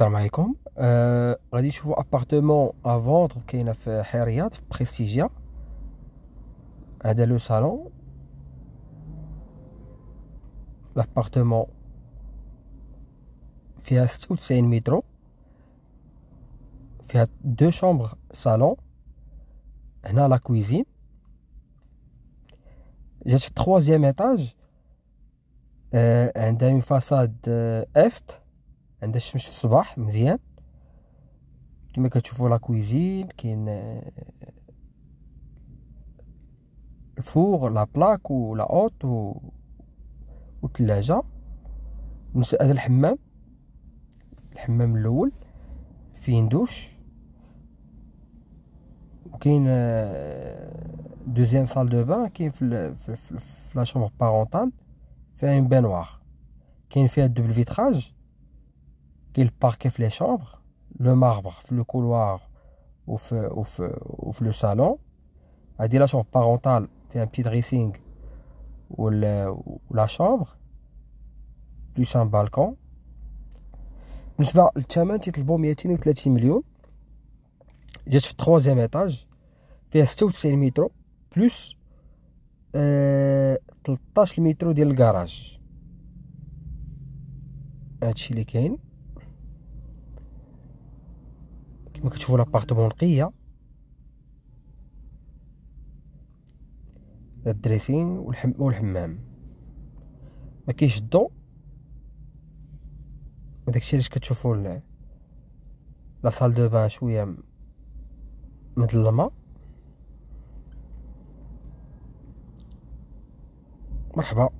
Salamaïkom. Euh, on dit souvent appartement à vendre qui est une affaire rieuse, prestigieux. On le salon. L'appartement. Vers tout, c'est une métro. Vers deux chambres, salon. On a la cuisine. 3 troisième étage. On euh, a une façade euh, est. عندها الشمس في الصباح مزيان كما كتشوفوا لا كوزين كاين آه، الفوغ لا بلاك ولا اوط و والثلاجه هذا الحمام الحمام الاول فين دوش وكاين آه، دوزيام سال دو بان كاين في في لا شومبر بارونتال فيها اون بانواغ كاين فيها دوبل فيتراج qu'il parquait les chambres, le marbre, le couloir, ou, dans le salon. A la chambre parentale, fait un petit dressing, ou, la chambre, plus un balcon. Nous sommes le chemin qui de la maison mais millions. J'ai fait le troisième étage, fait 65 mètres, plus euh, 13 mètres de garage. Un chili cane. كما كتشوفوا لابارتمون نقيه الدريسين والحم والحمام ما كاينش الضو وداكشي علاش كتشوفوا لا سال دو بان شويه مظلمه مرحبا